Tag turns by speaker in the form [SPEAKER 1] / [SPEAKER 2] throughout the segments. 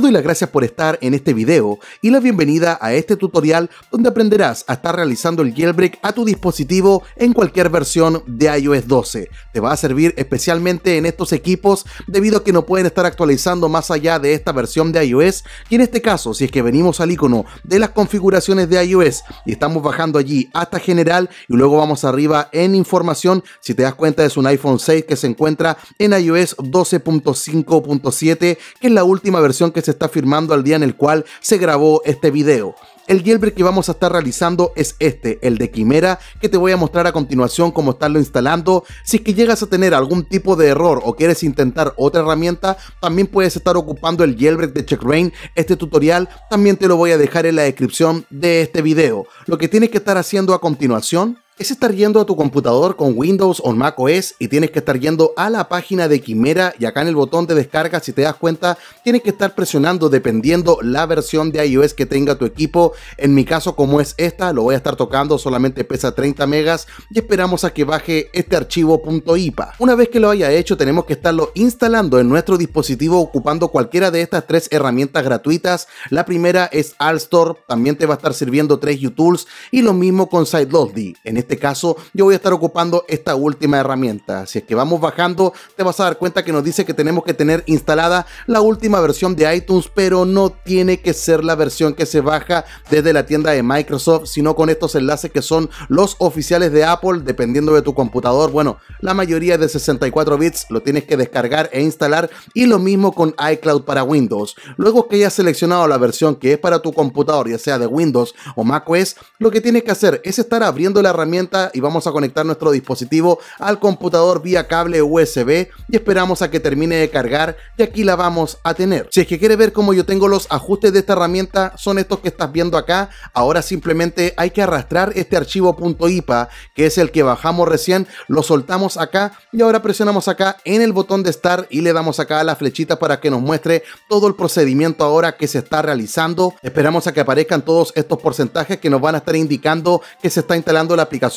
[SPEAKER 1] doy las gracias por estar en este video y la bienvenida a este tutorial donde aprenderás a estar realizando el jailbreak a tu dispositivo en cualquier versión de iOS 12. Te va a servir especialmente en estos equipos debido a que no pueden estar actualizando más allá de esta versión de iOS y en este caso si es que venimos al icono de las configuraciones de iOS y estamos bajando allí hasta general y luego vamos arriba en información si te das cuenta es un iPhone 6 que se encuentra en iOS 12.5.7 que es la última versión que se se está firmando al día en el cual se grabó este video. El jailbreak que vamos a estar realizando es este, el de Quimera, que te voy a mostrar a continuación cómo estarlo instalando. Si es que llegas a tener algún tipo de error o quieres intentar otra herramienta, también puedes estar ocupando el jailbreak de CheckRain. Este tutorial también te lo voy a dejar en la descripción de este video. Lo que tienes que estar haciendo a continuación es estar yendo a tu computador con Windows o Mac OS y tienes que estar yendo a la página de Quimera y acá en el botón de descarga, si te das cuenta, tienes que estar presionando dependiendo la versión de iOS que tenga tu equipo. En mi caso, como es esta, lo voy a estar tocando, solamente pesa 30 megas y esperamos a que baje este archivo .ipa. Una vez que lo haya hecho, tenemos que estarlo instalando en nuestro dispositivo ocupando cualquiera de estas tres herramientas gratuitas. La primera es Store, también te va a estar sirviendo 3 Tools y lo mismo con SideLoadly. Este caso yo voy a estar ocupando esta última herramienta. Si es que vamos bajando, te vas a dar cuenta que nos dice que tenemos que tener instalada la última versión de iTunes, pero no tiene que ser la versión que se baja desde la tienda de Microsoft, sino con estos enlaces que son los oficiales de Apple, dependiendo de tu computador. Bueno, la mayoría de 64 bits lo tienes que descargar e instalar y lo mismo con iCloud para Windows. Luego que hayas seleccionado la versión que es para tu computador, ya sea de Windows o macOS, lo que tienes que hacer es estar abriendo la herramienta y vamos a conectar nuestro dispositivo al computador vía cable USB y esperamos a que termine de cargar y aquí la vamos a tener. Si es que quiere ver cómo yo tengo los ajustes de esta herramienta, son estos que estás viendo acá. Ahora simplemente hay que arrastrar este archivo .ipa, que es el que bajamos recién, lo soltamos acá y ahora presionamos acá en el botón de estar y le damos acá a la flechita para que nos muestre todo el procedimiento ahora que se está realizando. Esperamos a que aparezcan todos estos porcentajes que nos van a estar indicando que se está instalando la aplicación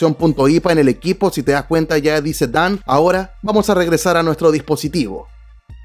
[SPEAKER 1] ipa en el equipo, si te das cuenta ya dice Dan, ahora vamos a regresar a nuestro dispositivo.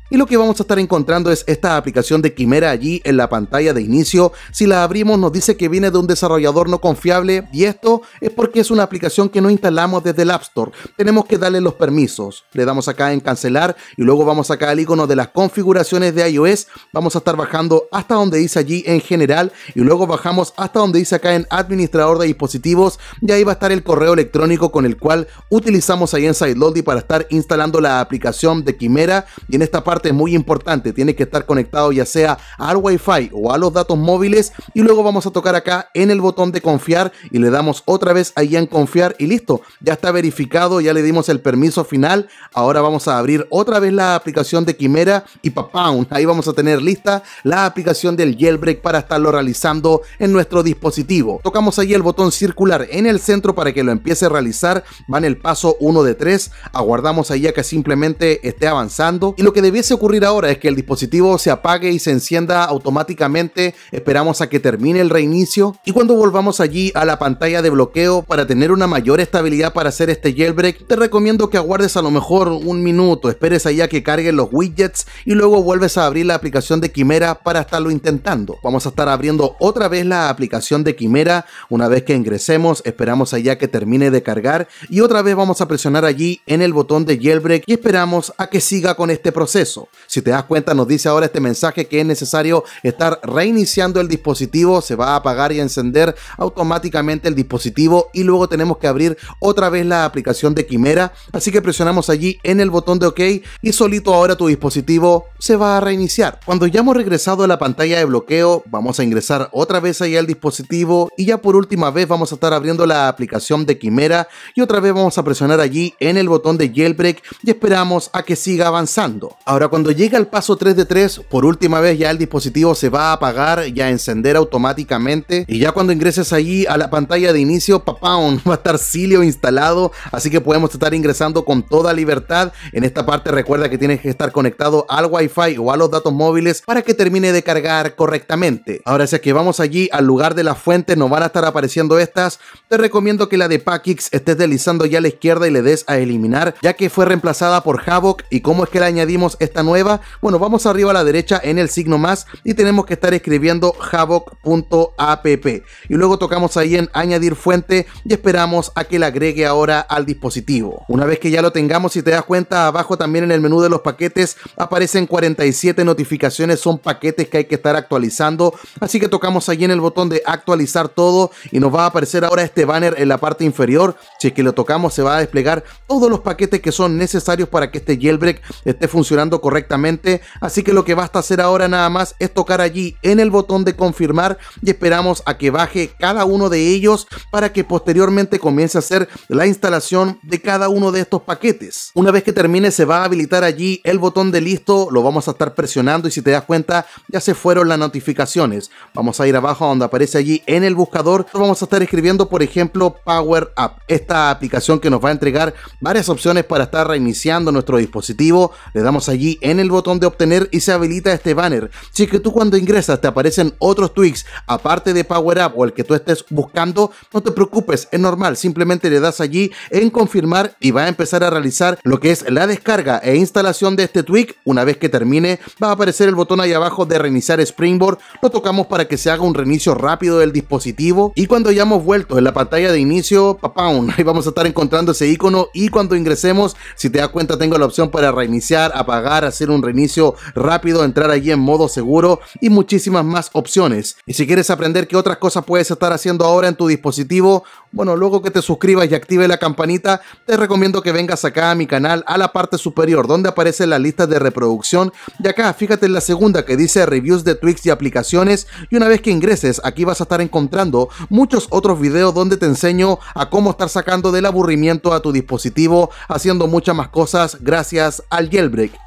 [SPEAKER 1] Y lo que vamos a estar encontrando es esta aplicación de Quimera allí en la pantalla de inicio. Si la abrimos nos dice que viene de un desarrollador no confiable y esto es porque es una aplicación que no instalamos desde el App Store. Tenemos que darle los permisos. Le damos acá en cancelar y luego vamos acá al icono de las configuraciones de iOS. Vamos a estar bajando hasta donde dice allí en general y luego bajamos hasta donde dice acá en administrador de dispositivos y ahí va a estar el correo electrónico con el cual utilizamos ahí en donde para estar instalando la aplicación de Quimera y en esta parte es muy importante, tiene que estar conectado ya sea al Wi-Fi o a los datos móviles y luego vamos a tocar acá en el botón de confiar y le damos otra vez ahí en confiar y listo, ya está verificado, ya le dimos el permiso final, ahora vamos a abrir otra vez la aplicación de Quimera y papá, ahí vamos a tener lista la aplicación del jailbreak para estarlo realizando en nuestro dispositivo. Tocamos ahí el botón circular en el centro para que lo empiece a realizar, va en el paso 1 de 3, aguardamos ahí a que simplemente esté avanzando y lo que debiese se ocurrir ahora es que el dispositivo se apague y se encienda automáticamente, esperamos a que termine el reinicio y cuando volvamos allí a la pantalla de bloqueo para tener una mayor estabilidad para hacer este jailbreak, te recomiendo que aguardes a lo mejor un minuto, esperes allá que carguen los widgets y luego vuelves a abrir la aplicación de Quimera para estarlo intentando. Vamos a estar abriendo otra vez la aplicación de Quimera, una vez que ingresemos esperamos allá que termine de cargar y otra vez vamos a presionar allí en el botón de jailbreak y esperamos a que siga con este proceso. Si te das cuenta, nos dice ahora este mensaje que es necesario estar reiniciando el dispositivo, se va a apagar y encender automáticamente el dispositivo y luego tenemos que abrir otra vez la aplicación de Quimera, así que presionamos allí en el botón de OK y solito ahora tu dispositivo se va a reiniciar. Cuando ya hemos regresado a la pantalla de bloqueo, vamos a ingresar otra vez ahí al dispositivo y ya por última vez vamos a estar abriendo la aplicación de Quimera y otra vez vamos a presionar allí en el botón de jailbreak y esperamos a que siga avanzando. Ahora cuando llega al paso 3 de 3, por última vez ya el dispositivo se va a apagar y a encender automáticamente. Y ya cuando ingreses allí a la pantalla de inicio, papá va a estar Cilio instalado. Así que podemos estar ingresando con toda libertad. En esta parte recuerda que tienes que estar conectado al wifi fi o a los datos móviles para que termine de cargar correctamente. Ahora, si es que vamos allí al lugar de la fuente, nos van a estar apareciendo estas. Te recomiendo que la de Packix estés deslizando ya a la izquierda y le des a eliminar, ya que fue reemplazada por Havoc. Y cómo es que le añadimos esta nueva, bueno, vamos arriba a la derecha en el signo más y tenemos que estar escribiendo havoc.app. Y luego tocamos ahí en añadir fuente y esperamos a que la agregue ahora al dispositivo. Una vez que ya lo tengamos, si te das cuenta, abajo también en el menú de los paquetes aparecen 47 notificaciones, son paquetes que hay que estar actualizando. Así que tocamos ahí en el botón de actualizar todo y nos va a aparecer ahora este banner en la parte inferior. Si es que lo tocamos, se va a desplegar todos los paquetes que son necesarios para que este jailbreak esté funcionando correctamente, así que lo que basta hacer ahora nada más es tocar allí en el botón de confirmar y esperamos a que baje cada uno de ellos para que posteriormente comience a hacer la instalación de cada uno de estos paquetes. Una vez que termine se va a habilitar allí el botón de listo, lo vamos a estar presionando y si te das cuenta ya se fueron las notificaciones. Vamos a ir abajo donde aparece allí en el buscador, vamos a estar escribiendo por ejemplo Power Up, esta aplicación que nos va a entregar varias opciones para estar reiniciando nuestro dispositivo, le damos allí en el botón de obtener y se habilita este banner. Si que tú cuando ingresas te aparecen otros tweaks aparte de Power Up o el que tú estés buscando, no te preocupes, es normal, simplemente le das allí en confirmar y va a empezar a realizar lo que es la descarga e instalación de este tweak. Una vez que termine va a aparecer el botón ahí abajo de reiniciar Springboard, lo tocamos para que se haga un reinicio rápido del dispositivo y cuando hayamos vuelto en la pantalla de inicio, papá ahí vamos a estar encontrando ese icono y cuando ingresemos, si te das cuenta tengo la opción para reiniciar, apagar, hacer un reinicio rápido, entrar allí en modo seguro y muchísimas más opciones. Y si quieres aprender qué otras cosas puedes estar haciendo ahora en tu dispositivo, bueno, luego que te suscribas y active la campanita, te recomiendo que vengas acá a mi canal a la parte superior donde aparece la lista de reproducción y acá fíjate en la segunda que dice reviews de tweaks y aplicaciones y una vez que ingreses aquí vas a estar encontrando muchos otros videos donde te enseño a cómo estar sacando del aburrimiento a tu dispositivo haciendo muchas más cosas gracias al jailbreak.